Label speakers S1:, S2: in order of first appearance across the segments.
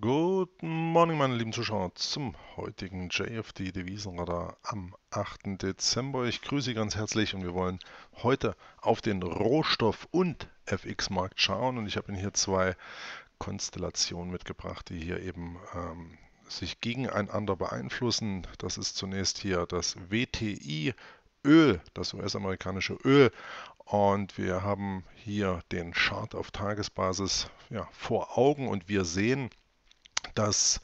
S1: Guten Morgen, meine lieben Zuschauer, zum heutigen JFD Devisenradar am 8. Dezember. Ich grüße Sie ganz herzlich und wir wollen heute auf den Rohstoff- und FX-Markt schauen. Und ich habe Ihnen hier zwei Konstellationen mitgebracht, die hier eben ähm, sich gegeneinander beeinflussen. Das ist zunächst hier das WTI Öl, das US-amerikanische Öl. Und wir haben hier den Chart auf Tagesbasis ja, vor Augen und wir sehen, dass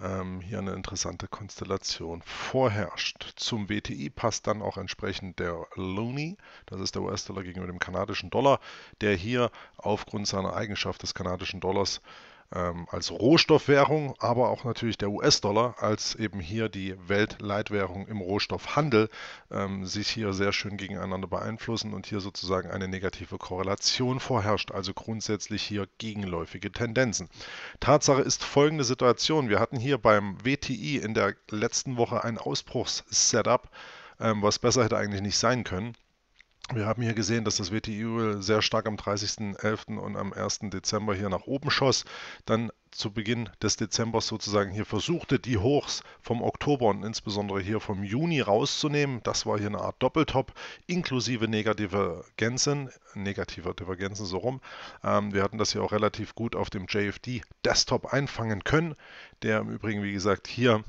S1: ähm, hier eine interessante Konstellation vorherrscht. Zum WTI passt dann auch entsprechend der Looney, das ist der US-Dollar gegenüber dem kanadischen Dollar, der hier aufgrund seiner Eigenschaft des kanadischen Dollars ähm, als Rohstoffwährung, aber auch natürlich der US-Dollar als eben hier die Weltleitwährung im Rohstoffhandel ähm, sich hier sehr schön gegeneinander beeinflussen und hier sozusagen eine negative Korrelation vorherrscht, also grundsätzlich hier gegenläufige Tendenzen. Tatsache ist folgende Situation. Wir hatten hier beim WTI in der letzten Woche ein Ausbruchssetup, ähm, was besser hätte eigentlich nicht sein können. Wir haben hier gesehen, dass das WTI-Öl sehr stark am 30.11. und am 1. Dezember hier nach oben schoss. Dann zu Beginn des Dezembers sozusagen hier versuchte, die Hochs vom Oktober und insbesondere hier vom Juni rauszunehmen. Das war hier eine Art Doppeltop inklusive negativer Gänzen, negativer Divergenzen so rum. Ähm, wir hatten das hier auch relativ gut auf dem JFD Desktop einfangen können, der im Übrigen, wie gesagt, hier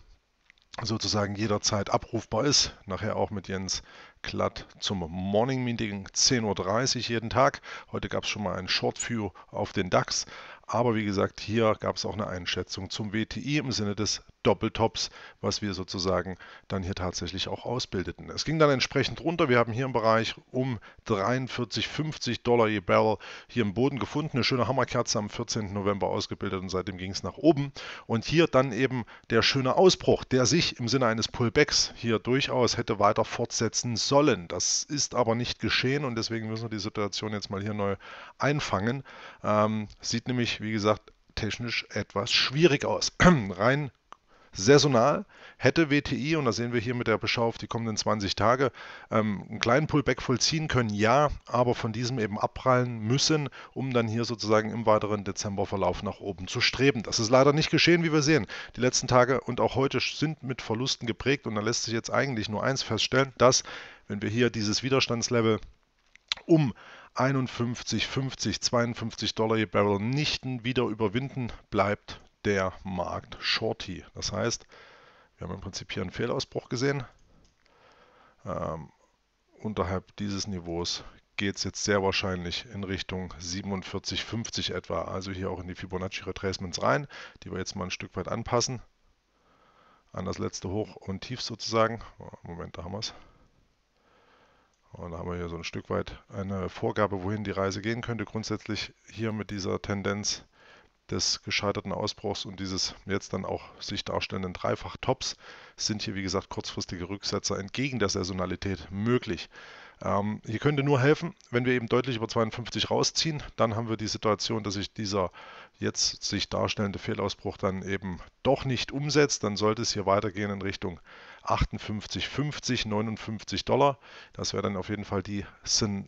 S1: sozusagen jederzeit abrufbar ist. Nachher auch mit Jens Klatt zum Morning Meeting 10.30 Uhr jeden Tag. Heute gab es schon mal ein Short View auf den DAX. Aber wie gesagt, hier gab es auch eine Einschätzung zum WTI im Sinne des Doppeltops, was wir sozusagen dann hier tatsächlich auch ausbildeten. Es ging dann entsprechend runter. Wir haben hier im Bereich um 43, 50 Dollar je Barrel hier im Boden gefunden. Eine schöne Hammerkerze am 14. November ausgebildet und seitdem ging es nach oben. Und hier dann eben der schöne Ausbruch, der sich im Sinne eines Pullbacks hier durchaus hätte weiter fortsetzen sollen. Das ist aber nicht geschehen und deswegen müssen wir die Situation jetzt mal hier neu einfangen. Ähm, sieht nämlich, wie gesagt, technisch etwas schwierig aus. Rein saisonal hätte WTI, und da sehen wir hier mit der Beschau auf die kommenden 20 Tage, ähm, einen kleinen Pullback vollziehen können, ja, aber von diesem eben abprallen müssen, um dann hier sozusagen im weiteren Dezemberverlauf nach oben zu streben. Das ist leider nicht geschehen, wie wir sehen. Die letzten Tage und auch heute sind mit Verlusten geprägt und da lässt sich jetzt eigentlich nur eins feststellen, dass wenn wir hier dieses Widerstandslevel um 51, 50, 52 Dollar je Barrel nicht wieder überwinden, bleibt der Markt Shorty. Das heißt, wir haben im Prinzip hier einen Fehlausbruch gesehen. Ähm, unterhalb dieses Niveaus geht es jetzt sehr wahrscheinlich in Richtung 47,50 etwa. Also hier auch in die Fibonacci Retracements rein, die wir jetzt mal ein Stück weit anpassen. An das letzte Hoch und Tief sozusagen. Moment, da haben wir es. Und da haben wir hier so ein Stück weit eine Vorgabe, wohin die Reise gehen könnte. Grundsätzlich hier mit dieser Tendenz des gescheiterten Ausbruchs und dieses jetzt dann auch sich darstellenden Dreifach-Tops sind hier, wie gesagt, kurzfristige Rücksetzer entgegen der Saisonalität möglich. Ähm, hier könnte nur helfen, wenn wir eben deutlich über 52 rausziehen, dann haben wir die Situation, dass sich dieser jetzt sich darstellende Fehlausbruch dann eben doch nicht umsetzt. Dann sollte es hier weitergehen in Richtung 58,50, 59 Dollar. Das wäre dann auf jeden Fall die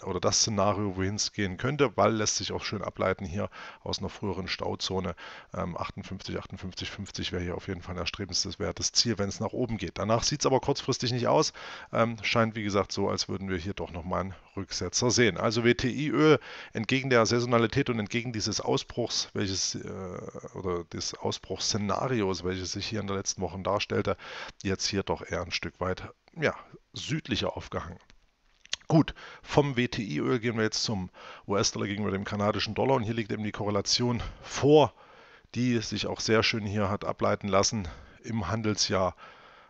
S1: oder das Szenario, wohin es gehen könnte, weil lässt sich auch schön ableiten hier aus einer früheren Stauzone. Ähm, 58, 58, 50 wäre hier auf jeden Fall erstrebenswertes Ziel, wenn es nach oben geht. Danach sieht es aber kurzfristig nicht aus. Ähm, scheint wie gesagt so, als würden wir hier doch nochmal einen Rücksetzer sehen. Also WTI-Öl entgegen der Saisonalität und entgegen dieses Ausbruchs, welches äh, oder des Ausbruchsszenarios, welches sich hier in den letzten Wochen darstellte, jetzt hier doch eher ein Stück weit ja, südlicher aufgehangen. Gut, vom WTI-Öl gehen wir jetzt zum US-Dollar gegenüber dem kanadischen Dollar und hier liegt eben die Korrelation vor, die sich auch sehr schön hier hat ableiten lassen im Handelsjahr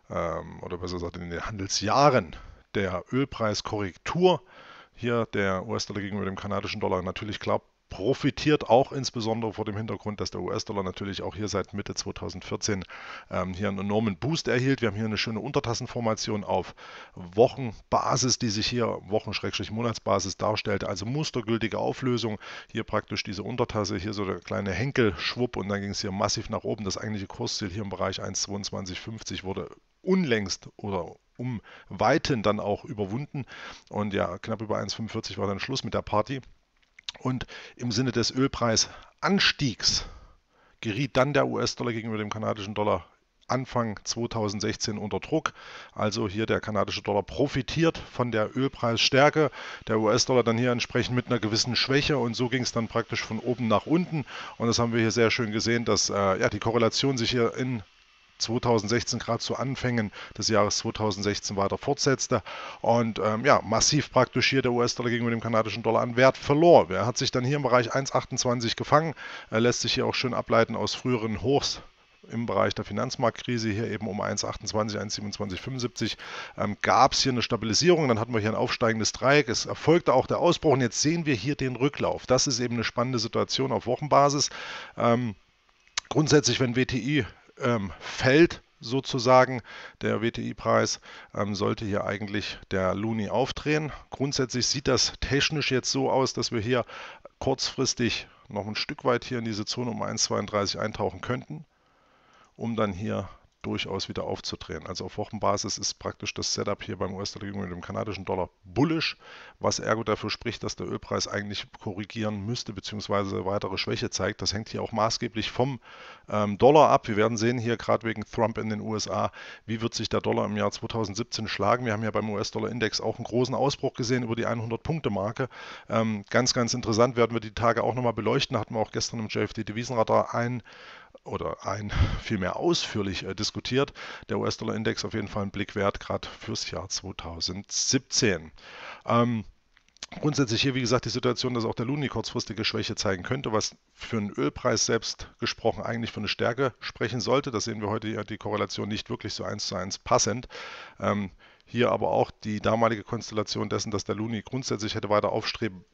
S1: ähm, oder besser gesagt in den Handelsjahren der Ölpreiskorrektur hier der US-Dollar gegenüber dem kanadischen Dollar natürlich klar profitiert auch insbesondere vor dem Hintergrund, dass der US-Dollar natürlich auch hier seit Mitte 2014 ähm, hier einen enormen Boost erhielt. Wir haben hier eine schöne Untertassenformation auf Wochenbasis, die sich hier Wochen-Monatsbasis darstellt. also mustergültige Auflösung. Hier praktisch diese Untertasse, hier so der kleine Henkel-Schwupp und dann ging es hier massiv nach oben. Das eigentliche Kursziel hier im Bereich 1,2250 wurde unlängst oder um Weiten dann auch überwunden. Und ja, knapp über 1,45 war dann Schluss mit der Party. Und im Sinne des Ölpreisanstiegs geriet dann der US-Dollar gegenüber dem kanadischen Dollar Anfang 2016 unter Druck. Also hier der kanadische Dollar profitiert von der Ölpreisstärke, der US-Dollar dann hier entsprechend mit einer gewissen Schwäche und so ging es dann praktisch von oben nach unten und das haben wir hier sehr schön gesehen, dass äh, ja, die Korrelation sich hier in 2016 gerade zu Anfängen des Jahres 2016 weiter fortsetzte und ähm, ja, massiv praktisch hier der US-Dollar gegenüber dem kanadischen Dollar an Wert verlor. Er hat sich dann hier im Bereich 1,28 gefangen, er lässt sich hier auch schön ableiten aus früheren Hochs im Bereich der Finanzmarktkrise hier eben um 1,28, 1,27,75 ähm, gab es hier eine Stabilisierung. Dann hatten wir hier ein aufsteigendes Dreieck. Es erfolgte auch der Ausbruch und jetzt sehen wir hier den Rücklauf. Das ist eben eine spannende Situation auf Wochenbasis. Ähm, grundsätzlich, wenn WTI ähm, fällt sozusagen der WTI-Preis, ähm, sollte hier eigentlich der Luni aufdrehen. Grundsätzlich sieht das technisch jetzt so aus, dass wir hier kurzfristig noch ein Stück weit hier in diese Zone um 1,32 eintauchen könnten, um dann hier durchaus wieder aufzudrehen. Also auf Wochenbasis ist praktisch das Setup hier beim US-Dollar gegenüber dem kanadischen Dollar bullisch, was ergo dafür spricht, dass der Ölpreis eigentlich korrigieren müsste bzw. weitere Schwäche zeigt. Das hängt hier auch maßgeblich vom ähm, Dollar ab. Wir werden sehen hier gerade wegen Trump in den USA, wie wird sich der Dollar im Jahr 2017 schlagen. Wir haben ja beim US-Dollar-Index auch einen großen Ausbruch gesehen über die 100-Punkte-Marke. Ähm, ganz, ganz interessant werden wir die Tage auch nochmal beleuchten. Hatten wir auch gestern im JFD-Devisenradar ein oder ein vielmehr ausführlich äh, diskutiert. Der US-Dollar-Index auf jeden Fall ein Blick wert, gerade fürs Jahr 2017. Ähm, Grundsätzlich hier, wie gesagt, die Situation, dass auch der Luni kurzfristige Schwäche zeigen könnte, was für einen Ölpreis selbst gesprochen eigentlich für eine Stärke sprechen sollte. Das sehen wir heute ja die Korrelation nicht wirklich so eins zu eins passend. Ähm, hier aber auch die damalige Konstellation dessen, dass der Luni grundsätzlich hätte weiter aufstreben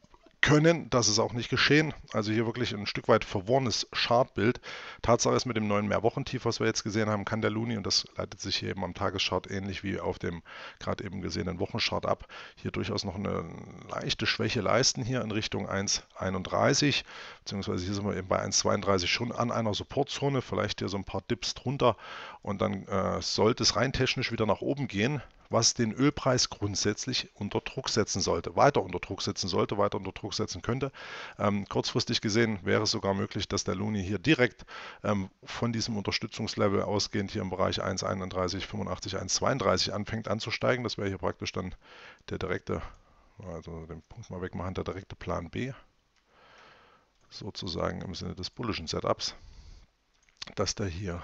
S1: können. Das ist auch nicht geschehen. Also hier wirklich ein Stück weit verworrenes Chartbild. Tatsache ist, mit dem neuen Mehrwochentief, was wir jetzt gesehen haben, kann der Luni, und das leitet sich hier eben am Tageschart ähnlich wie auf dem gerade eben gesehenen Wochenchart ab, hier durchaus noch eine leichte Schwäche leisten hier in Richtung 1,31, beziehungsweise hier sind wir eben bei 1,32 schon an einer Supportzone, vielleicht hier so ein paar Dips drunter und dann äh, sollte es rein technisch wieder nach oben gehen was den Ölpreis grundsätzlich unter Druck setzen sollte, weiter unter Druck setzen sollte, weiter unter Druck setzen könnte. Ähm, kurzfristig gesehen wäre es sogar möglich, dass der Luni hier direkt ähm, von diesem Unterstützungslevel ausgehend hier im Bereich 1,31, 85, 1,32 anfängt anzusteigen. Das wäre hier praktisch dann der direkte, also den Punkt mal wegmachen, der direkte Plan B, sozusagen im Sinne des bullischen Setups, dass der hier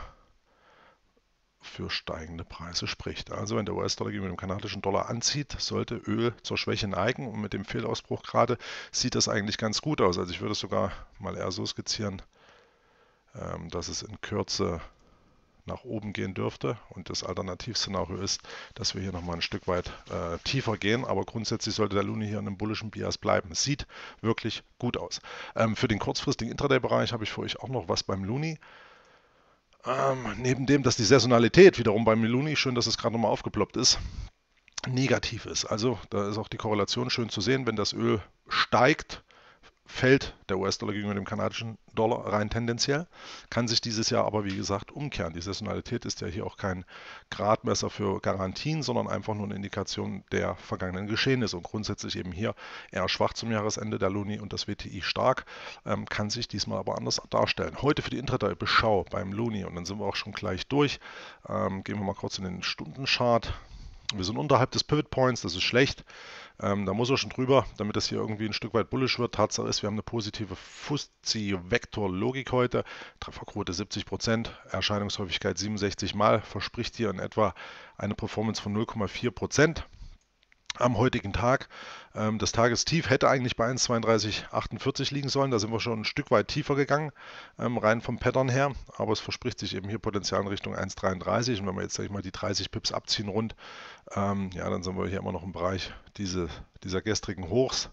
S1: für steigende Preise spricht. Also wenn der US-Dollar gegenüber dem kanadischen Dollar anzieht, sollte Öl zur Schwäche neigen und mit dem Fehlausbruch gerade sieht das eigentlich ganz gut aus. Also ich würde es sogar mal eher so skizzieren, ähm, dass es in Kürze nach oben gehen dürfte und das Alternativszenario ist, dass wir hier nochmal ein Stück weit äh, tiefer gehen, aber grundsätzlich sollte der Luni hier in einem bullischen Bias bleiben. sieht wirklich gut aus. Ähm, für den kurzfristigen Intraday-Bereich habe ich für euch auch noch was beim Luni. Ähm, neben dem, dass die Saisonalität wiederum bei Meluni, schön, dass es gerade nochmal aufgeploppt ist, negativ ist. Also da ist auch die Korrelation schön zu sehen, wenn das Öl steigt, fällt der US-Dollar gegenüber dem kanadischen Dollar rein tendenziell, kann sich dieses Jahr aber wie gesagt umkehren. Die Saisonalität ist ja hier auch kein Gradmesser für Garantien, sondern einfach nur eine Indikation der vergangenen Geschehnisse und grundsätzlich eben hier eher schwach zum Jahresende, der Luni und das WTI stark, ähm, kann sich diesmal aber anders darstellen. Heute für die Intraday Beschau beim Luni und dann sind wir auch schon gleich durch. Ähm, gehen wir mal kurz in den Stundenchart wir sind unterhalb des Pivot Points, das ist schlecht. Ähm, da muss er schon drüber, damit das hier irgendwie ein Stück weit bullisch wird. Tatsache ist, wir haben eine positive Fuzzi-Vektor-Logik heute. Trefferquote 70%, Erscheinungshäufigkeit 67 Mal, verspricht hier in etwa eine Performance von 0,4% am heutigen Tag. Ähm, das Tagestief hätte eigentlich bei 1,3248 liegen sollen. Da sind wir schon ein Stück weit tiefer gegangen, ähm, rein vom Pattern her. Aber es verspricht sich eben hier Potenzial in Richtung 1,33. Und wenn wir jetzt, sag ich mal, die 30 Pips abziehen rund, ähm, ja, dann sind wir hier immer noch im Bereich diese, dieser gestrigen Hochs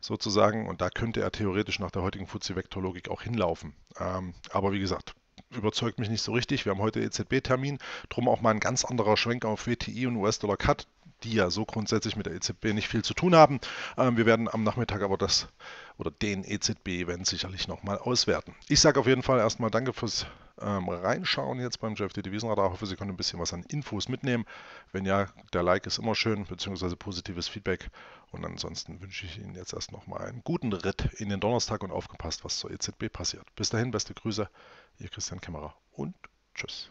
S1: sozusagen. Und da könnte er theoretisch nach der heutigen Fuzzi-Vektorlogik auch hinlaufen. aber wie gesagt, überzeugt mich nicht so richtig. Wir haben heute EZB-Termin, drum auch mal ein ganz anderer Schwenk auf WTI und US-Dollar-Cut die ja so grundsätzlich mit der EZB nicht viel zu tun haben. Ähm, wir werden am Nachmittag aber das oder den EZB-Event sicherlich nochmal auswerten. Ich sage auf jeden Fall erstmal danke fürs ähm, Reinschauen jetzt beim JFD Devisenradar. Ich hoffe, Sie können ein bisschen was an Infos mitnehmen. Wenn ja, der Like ist immer schön, beziehungsweise positives Feedback. Und ansonsten wünsche ich Ihnen jetzt erst nochmal einen guten Ritt in den Donnerstag und aufgepasst, was zur EZB passiert. Bis dahin, beste Grüße, Ihr Christian Kämmerer und tschüss.